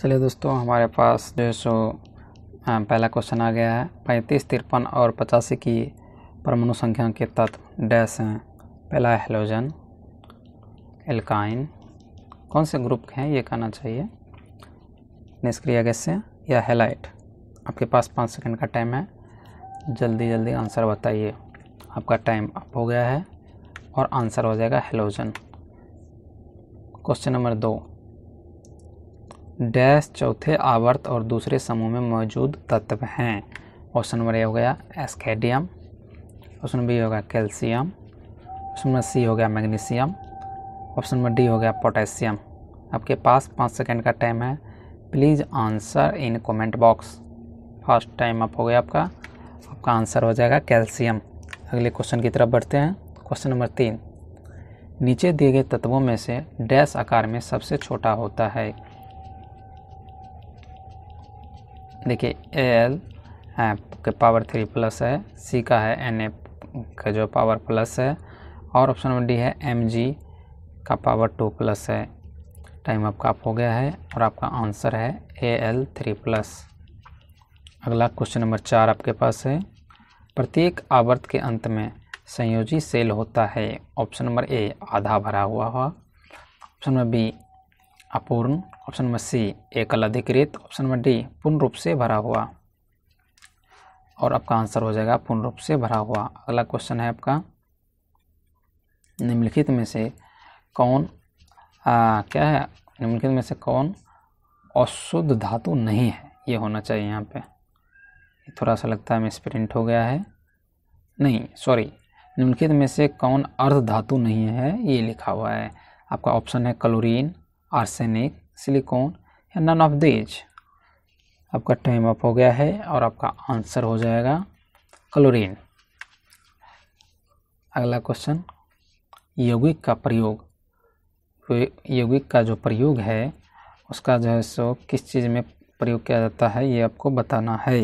चलिए दोस्तों हमारे पास जो है सो पहला क्वेश्चन आ गया है पैंतीस तिरपन और पचासी की परमाणु संख्या के तत्व डैश हैं पहला हेलोजन एल्काइन कौन से ग्रुप के हैं ये कहना चाहिए निष्क्रिय गैस या हेलाइट आपके पास पाँच सेकंड का टाइम है जल्दी जल्दी आंसर बताइए आपका टाइम अप हो गया है और आंसर हो जाएगा हेलोजन क्वेश्चन नंबर दो डैश चौथे आवर्त और दूसरे समूह में मौजूद तत्व हैं ऑप्शन नंबर ए हो गया एस्केडियम ऑप्शन बी हो गया कैल्शियम ऑप्शन नंबर सी हो गया मैग्नीशियम ऑप्शन नंबर डी हो गया पोटेशियम आपके पास पाँच सेकेंड का टाइम है please answer in comment box first time up हो गया आपका आपका आंसर हो जाएगा कैल्शियम अगले क्वेश्चन की तरफ बढ़ते हैं क्वेश्चन नंबर तीन नीचे दिए गए तत्वों में से डैश आकार में सबसे छोटा होता है देखिए एल के पावर थ्री प्लस है सी का है एन ए का जो पावर प्लस है और ऑप्शन नंबर डी है एम जी का पावर टू प्लस है टाइम आपका आप हो गया है और आपका आंसर है ए एल थ्री प्लस अगला क्वेश्चन नंबर चार आपके पास है प्रत्येक आवर्त के अंत में संयोजी सेल होता है ऑप्शन नंबर ए आधा भरा हुआ हुआ ऑप्शन नंबर बी अपूर्ण ऑप्शन नंबर सी एकल अधिकृत ऑप्शन नंबर डी पूर्ण रूप से भरा हुआ और आपका आंसर हो जाएगा पूर्ण रूप से भरा हुआ अगला क्वेश्चन है आपका निम्नलिखित में से कौन आ, क्या है निम्नलिखित में से कौन अशुद्ध धातु नहीं है ये होना चाहिए यहाँ पे थोड़ा सा लगता है मिस प्रिंट हो गया है नहीं सॉरी निम्नलिखित में से कौन अर्ध धातु नहीं है ये लिखा हुआ है आपका ऑप्शन है क्लोरीन आर्सेनिक सिलिकॉन या नन ऑफ दीज आपका टाइम अप हो गया है और आपका आंसर हो जाएगा क्लोरीन अगला क्वेश्चन यौगिक का प्रयोग तो यौगिक का जो प्रयोग है उसका जो है सो किस चीज़ में प्रयोग किया जाता है ये आपको बताना है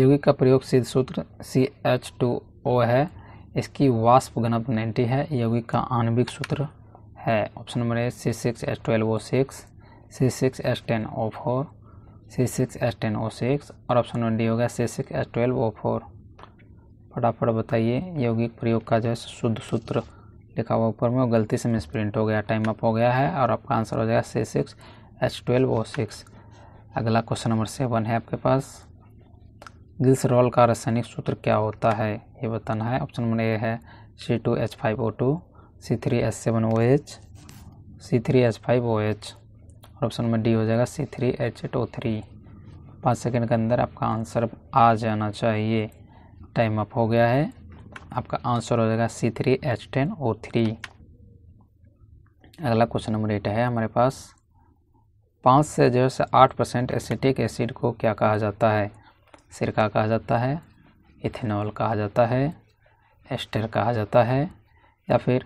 यौगिक का प्रयोग सिद्ध सूत्र सी एच टू ओ है इसकी वाष्प घनत्व 90 है यौगिक का आणविक सूत्र है option number A C six S twelve O six C six S ten O four C six S ten O six और ऑप्शन नंबर डी होगा C six S twelve O four फटाफट बताइए यौगिक प्रयोग का जो है शुद्ध सूत्र लिखा हुआ ऊपर में गलती से मिस प्रिंट हो गया टाइम अप हो गया है और आपका आंसर हो जाएगा C six H twelve O six अगला क्वेश्चन नंबर सेवन है आपके पास गिल्स रोल का रासायनिक सूत्र क्या होता है ये बताना है ऑप्शन नंबर ए है C two H five O two C three S seven O H C three H five O H और ऑप्शन नंबर डी हो जाएगा C three H eight O three पाँच सेकेंड के अंदर आपका answer आ जाना चाहिए टाइम अप हो गया है आपका आंसर हो जाएगा C three H ten O three अगला क्वेश्चन नंबर एट है हमारे पास पाँच से जो है आठ परसेंट एसिटिक एसिड को क्या कहा जाता है सिरका कहा जाता है इथेनॉल कहा जाता है एस्टर कहा जाता है या फिर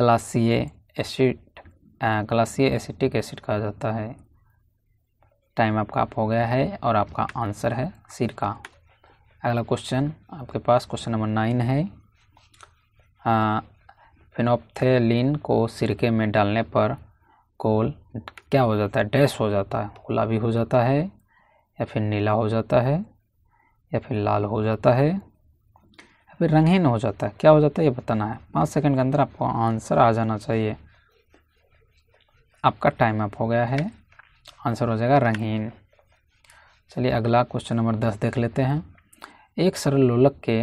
ग्लासीय एसिड ग्लासीय एसिटिक एसिड कहा जाता है टाइम आपका आप हो गया है और आपका आंसर है सिरका अगला क्वेश्चन आपके पास क्वेश्चन नंबर नाइन है फिनोपथेलिन को सिरके में डालने पर कोल क्या हो जाता है डैश हो जाता है गुलाबी हो जाता है या फिर नीला हो जाता है या फिर लाल हो जाता है अभी रंगहीन हो जाता है क्या हो जाता है ये बताना है पाँच सेकंड के अंदर आपको आंसर आ जाना चाहिए आपका टाइम अप हो गया है आंसर हो जाएगा रंगहीन चलिए अगला क्वेश्चन नंबर दस देख लेते हैं एक सरल लोलक के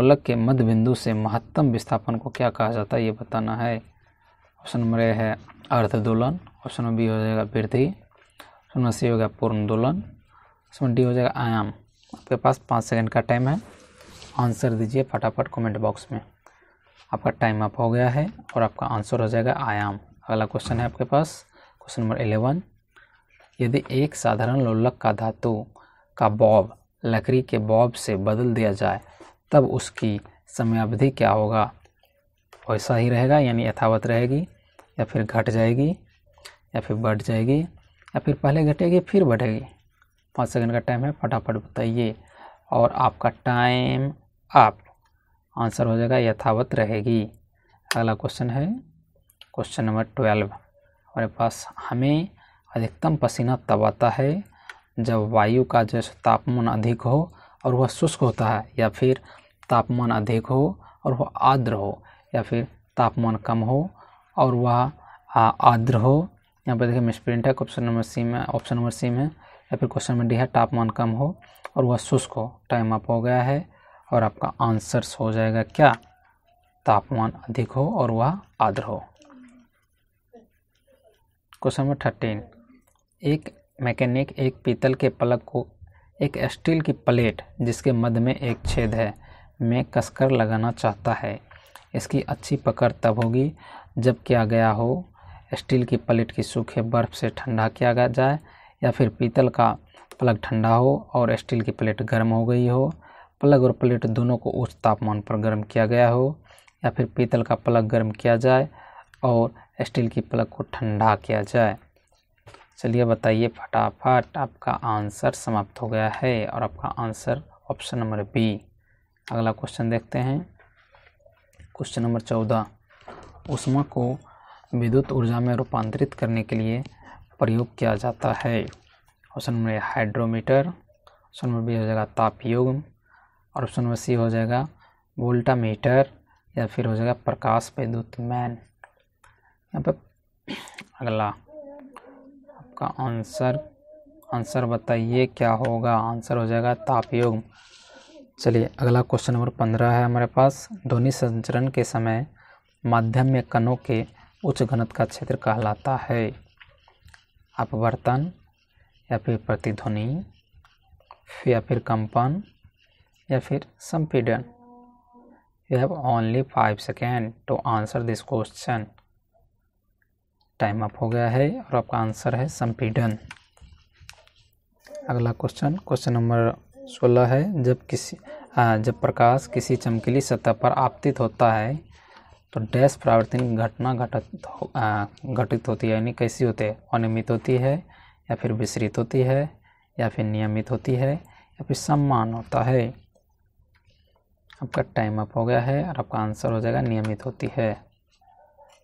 गोलक के मध्य बिंदु से महत्तम विस्थापन को क्या कहा जाता है ये बताना है ऑप्शन नंबर ए है अर्धदोलन ऑप्शन नंबर बी हो जाएगा वृद्धि ऑप्शन नंबर सी हो गया पूर्ण दोलन ऑप्शन डी हो जाएगा आयाम आपके पास पाँच सेकंड का टाइम है आंसर दीजिए फटाफट कमेंट बॉक्स में आपका टाइम अप हो गया है और आपका आंसर हो जाएगा आयाम अगला क्वेश्चन है आपके पास क्वेश्चन नंबर एलेवन यदि एक साधारण लोलक का धातु का बॉब लकड़ी के बॉब से बदल दिया जाए तब उसकी समयावधि क्या होगा वैसा ही रहेगा यानी यथावत रहेगी या फिर घट जाएगी या फिर बढ़ जाएगी या फिर पहले घटेगी फिर बढ़ेगी पाँच सेकंड का टाइम है फटाफट बताइए और आपका टाइम आप आंसर हो जाएगा यथावत रहेगी अगला क्वेश्चन है क्वेश्चन नंबर ट्वेल्व हमारे पास हमें अधिकतम पसीना तब आता है जब वायु का जो तापमान अधिक हो और वह शुष्क होता है या फिर तापमान अधिक हो और वह आर्द्र हो या फिर तापमान कम हो और वह आर्द्र हो यहाँ पर देखिए मिसप्रिंट है ऑप्शन नंबर सी में ऑप्शन नंबर सी में या फिर क्वेश्चन में डी है तापमान कम हो और वह शुष्क हो टाइम अप हो गया है और आपका आंसर्स हो जाएगा क्या तापमान अधिक हो और वह आद्र हो क्वेश्चन नंबर थर्टीन एक मैकेनिक एक पीतल के प्लग को एक स्टील की प्लेट जिसके मध्य में एक छेद है में कसकर लगाना चाहता है इसकी अच्छी पकड़ तब होगी जब किया गया हो स्टील की प्लेट की सूखे बर्फ से ठंडा किया जाए या फिर पीतल का प्लग ठंडा हो और स्टील की प्लेट गर्म हो गई हो प्लग और प्लेट दोनों को उच्च तापमान पर गर्म किया गया हो या फिर पीतल का प्लग गर्म किया जाए और स्टील की प्लग को ठंडा किया जाए चलिए बताइए फटाफट आपका आंसर समाप्त हो गया है और आपका आंसर ऑप्शन नंबर बी अगला क्वेश्चन देखते हैं क्वेश्चन नंबर चौदह उष्मा को विद्युत ऊर्जा में रूपांतरित करने के लिए प्रयोग किया जाता है option number hydrometer option number B हो जाएगा तापयोग और ऑप्शन नंबर सी हो जाएगा वोल्टामीटर या फिर हो जाएगा प्रकाश विद्युत मैन यहाँ पर अगला आपका आंसर आंसर बताइए क्या होगा आंसर हो जाएगा तापयोग चलिए अगला क्वेश्चन नंबर पंद्रह है हमारे पास ध्वनि संचरण के समय माध्यम में कणों के उच्च घनत्व का क्षेत्र कहलाता है अपवर्तन या फिर प्रतिध्वनि या फिर कंपन या फिर संपीडन you have only five second to answer this question time up हो गया है और आपका आंसर है संपीडन अगला क्वेश्चन क्वेश्चन नंबर सोलह है जब किसी आ, हाँ, जब प्रकाश किसी चमकीली सतह पर आपतित होता है तो डैश प्रावर्तन घटना घटित घटित होती है यानी कैसी होती है अनियमित होती है या फिर विसरित होती है या फिर नियमित होती है या फिर सम्मान होता है आपका टाइम अप हो गया है और आपका आंसर हो जाएगा नियमित होती है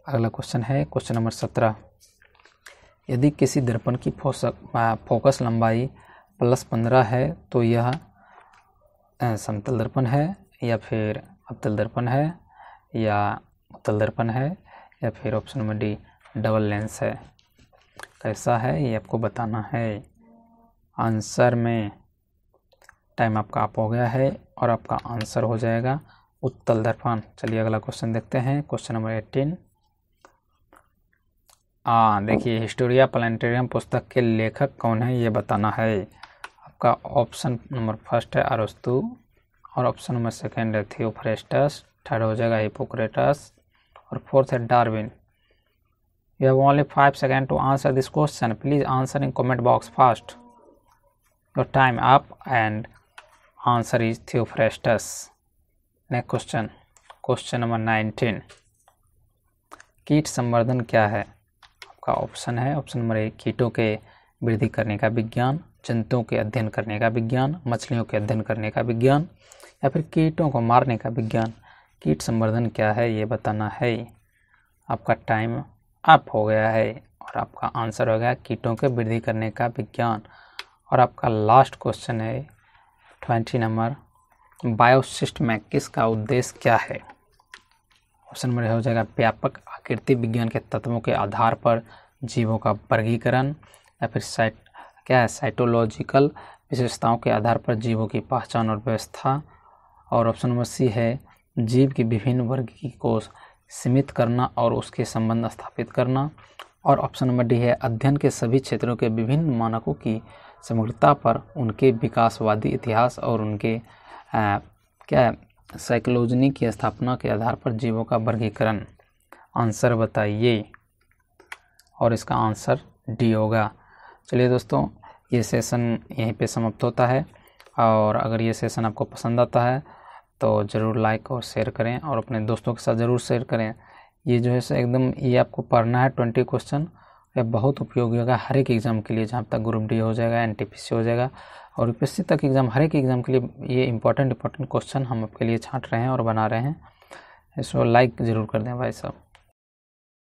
अगला क्वेश्चन है क्वेश्चन नंबर सत्रह यदि किसी दर्पण की फोसक फोकस लंबाई प्लस पंद्रह है तो यह समतल दर्पण है या फिर अवतल दर्पण है या उत्तल दर्पण है या फिर option number D double lens है कैसा है ये आपको बताना है आंसर में टाइम आपका आप हो गया है और आपका आंसर हो जाएगा उत्तल दर्पण चलिए अगला क्वेश्चन देखते हैं क्वेश्चन नंबर एटीन हाँ देखिए हिस्टोरिया प्लानिटेरियम पुस्तक के लेखक कौन है ये बताना है आपका ऑप्शन नंबर फर्स्ट है अरस्तु और ऑप्शन नंबर सेकेंड है थियोफ्रेस्टस थर्ड हो जाएगा हिपोक्रेटस और फोर्थ है Darwin you have only five second to answer this question please answer in comment box fast your time up and answer is Theophrastus next question question number nineteen कीट संवर्धन क्या है आपका option है option number एक कीटों के वृद्धि करने का विज्ञान जंतुओं के अध्ययन करने का विज्ञान मछलियों के अध्ययन करने का विज्ञान या फिर कीटों को मारने का विज्ञान कीट संवर्धन क्या है ये बताना है आपका टाइम अप हो गया है और आपका आंसर हो गया कीटों के वृद्धि करने का विज्ञान और आपका लास्ट क्वेश्चन है ट्वेंटी नंबर बायोसिस्ट में किसका उद्देश्य क्या है ऑप्शन नंबर हो जाएगा व्यापक आकृति विज्ञान के तत्वों के आधार पर जीवों का वर्गीकरण या फिर साइट क्या है साइटोलॉजिकल विशेषताओं के आधार पर जीवों की पहचान और व्यवस्था और ऑप्शन नंबर सी है जीव के विभिन्न वर्ग की कोष सीमित करना और उसके संबंध स्थापित करना और ऑप्शन नंबर डी है अध्ययन के सभी क्षेत्रों के विभिन्न मानकों की समग्रता पर उनके विकासवादी इतिहास और उनके आ, क्या साइकोलॉजनी की स्थापना के आधार पर जीवों का वर्गीकरण आंसर बताइए और इसका आंसर डी होगा चलिए दोस्तों ये सेशन यहीं पे समाप्त होता है और अगर ये सेशन आपको पसंद आता है तो ज़रूर लाइक और शेयर करें और अपने दोस्तों के साथ ज़रूर शेयर करें ये जो है सो एकदम ये आपको पढ़ना है ट्वेंटी क्वेश्चन ये बहुत उपयोगी होगा हर एक एग्ज़ाम के लिए जहाँ तक ग्रुप डी हो जाएगा एन हो जाएगा और यू तक एग्ज़ाम हर एक एग्ज़ाम के लिए ये इंपॉर्टेंट इंपॉर्टेंट क्वेश्चन हम आपके लिए छाँट रहे हैं और बना रहे हैं इसको लाइक ज़रूर कर दें भाई साहब